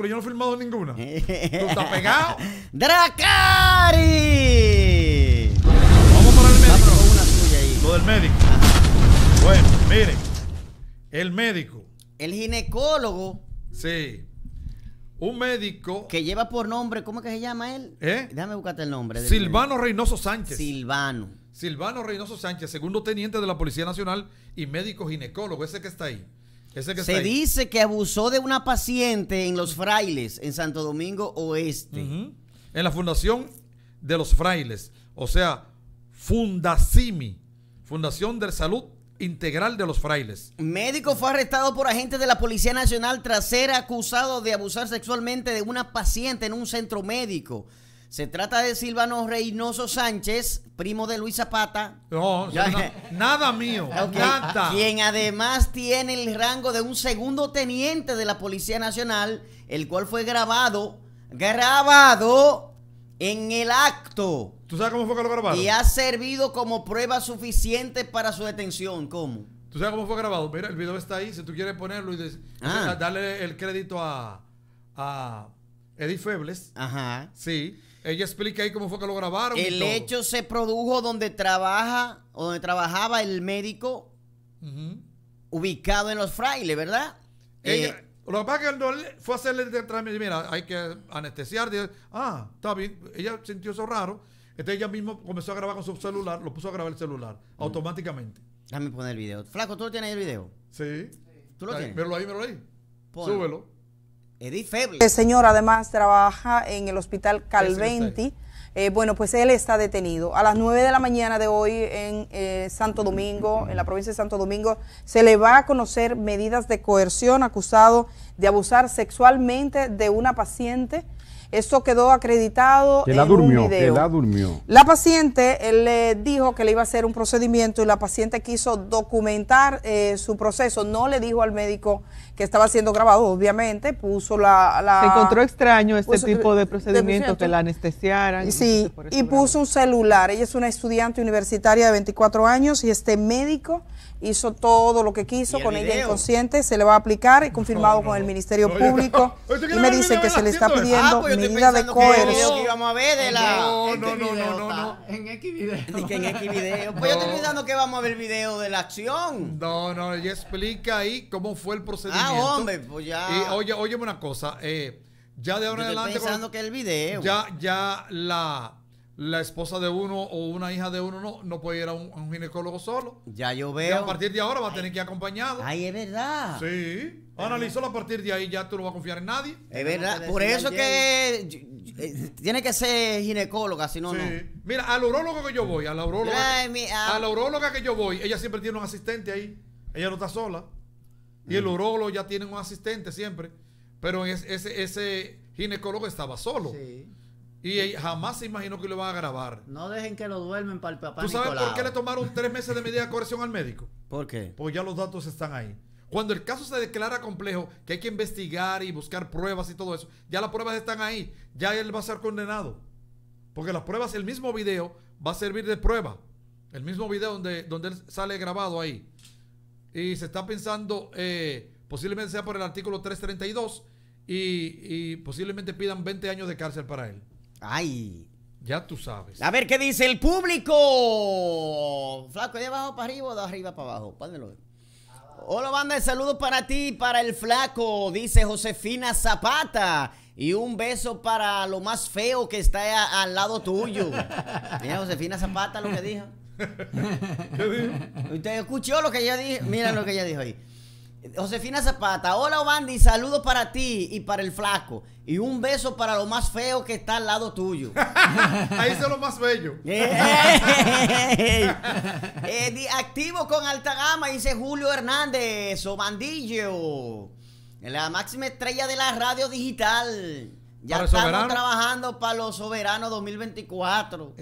Pero Yo no he filmado ninguna. Tú estás pegado. ¡Dracari! Vamos para el médico. Una Lo del médico. Bueno, miren. El médico. El ginecólogo. Sí. Un médico. Que lleva por nombre, ¿cómo es que se llama él? ¿Eh? Déjame buscarte el nombre. Silvano Reynoso Sánchez. Silvano. Silvano Reynoso Sánchez, segundo teniente de la Policía Nacional y médico ginecólogo, ese que está ahí se dice que abusó de una paciente en Los Frailes, en Santo Domingo Oeste. En la Fundación de los Frailes, o sea, Fundacimi, Fundación de Salud Integral de los Frailes. Médico fue arrestado por agentes de la Policía Nacional tras ser acusado de abusar sexualmente de una paciente en un centro médico. Se trata de Silvano Reynoso Sánchez, primo de Luis Zapata. No, nada mío. Quien además tiene el rango de un segundo teniente de la Policía Nacional, el cual fue grabado, grabado en el acto. ¿Tú sabes cómo fue que lo grabaron? Y ha servido como prueba suficiente para su detención. ¿Cómo? ¿Tú sabes cómo fue grabado? Mira, el video está ahí. Si tú quieres ponerlo y ah. darle el crédito a Eddie Febles. Ajá. Sí. Ella explica ahí cómo fue que lo grabaron. El hecho se produjo donde trabaja, donde trabajaba el médico ubicado en los frailes, ¿verdad? Ella, eh, lo que pasa es que fue a hacerle mira, hay que anestesiar. ah, está bien. Ella sintió eso raro. Entonces ella misma comenzó a grabar con su celular, lo puso a grabar el celular, automáticamente. Déjame poner el video. Flaco, ¿tú lo tienes el video? Sí. ¿Tú lo tienes? Míralo ahí, míralo ahí. Súbelo. Edith Feble. El señor además trabaja en el hospital Calventi. Eh, bueno, pues él está detenido. A las 9 de la mañana de hoy en eh, Santo Domingo, en la provincia de Santo Domingo, se le va a conocer medidas de coerción acusado de abusar sexualmente de una paciente eso quedó acreditado la en durmió, video. la paciente le dijo que le iba a hacer un procedimiento y la paciente quiso documentar eh, su proceso. No le dijo al médico que estaba siendo grabado, obviamente. Puso la. Se encontró extraño este tipo de procedimiento que la anestesiaran. Sí, y, puso un celular. Ella es una estudiante universitaria de 24 años y este médico hizo todo lo que quiso con ella inconsciente. Se le va a aplicar, y confirmado con el Ministerio Público. y me dicen que se le está pidiendo ah, pues yo de que íbamos a ver de la. No, no, no, no, no, En X video. en X video. Pues yo estoy pensando que vamos a ver el video de la acción. No, no, ella explica ahí cómo fue el procedimiento. Ah, hombre, pues ya. oye, óyeme una cosa. Eh, ya de ahora en adelante. pensando que el video. Ya, ya la la esposa de uno o una hija de uno no, no puede ir a un, ginecólogo solo. Ya yo veo. a partir de ahora va a tener que ir acompañado. Ay, es verdad. Sí. Analízalo a partir de ahí, ya tú no vas a confiar en nadie. Es verdad. Por eso que eh, tiene que ser ginecóloga, si no, Mira, al urólogo que yo voy, a la uróloga, a la uróloga que yo voy, ella siempre tiene un asistente ahí. Ella no está sola. Y el mm. urólogo ya tiene un asistente siempre. Pero ese, ese, ginecólogo estaba solo. Sí. Y jamás se imaginó que lo iban a grabar. No dejen que lo duermen para el papá. ¿Tú sabes por qué le tomaron tres meses de medida de coerción al médico? ¿Por qué? Pues ya los datos están ahí. Cuando el caso se declara complejo, que hay que investigar y buscar pruebas y todo eso, ya las pruebas están ahí. Ya él va a ser condenado. Porque las pruebas, el mismo video va a servir de prueba. El mismo video donde, donde él sale grabado ahí. Y se está pensando, eh, posiblemente sea por el artículo 332 y, y posiblemente pidan 20 años de cárcel para él. Ay. Ya tú sabes. A ver qué dice el público. Flaco, de abajo para arriba o de arriba para abajo. Hola, banda. Saludos para ti, para el flaco. Dice Josefina Zapata. Y un beso para lo más feo que está al lado tuyo. Mira, Josefina Zapata lo que dijo. dijo? Usted escuchó lo que ella dijo. Mira lo que ella dijo ahí. Josefina Zapata, hola Obandi, saludos para ti y para el flaco. Y un beso para lo más feo que está al lado tuyo. Ahí está lo más bello. Eh, activo con alta gama, dice Julio Hernández, Obandillo. La máxima estrella de la radio digital. Ya estamos trabajando para los soberanos 2024.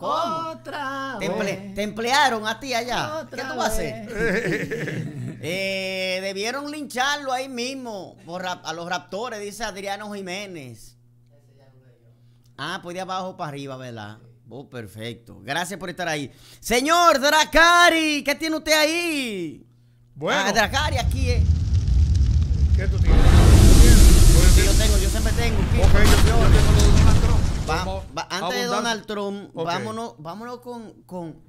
Otra te, emplearon a ti allá. ¿Qué tú vas a hacer? Eh, debieron lincharlo ahí mismo por a los raptores, dice Adriano Jiménez. Ah, pues de abajo para arriba, ¿verdad? Oh, perfecto. Gracias por estar ahí. Señor Dracari, ¿qué tiene usted ahí? Bueno. Ah, Dracari aquí, es. ¿Qué tú yo tengo, yo siempre tengo. Okay, yo, Donald Trump. antes de Donald Trump, vámonos, vámonos con, con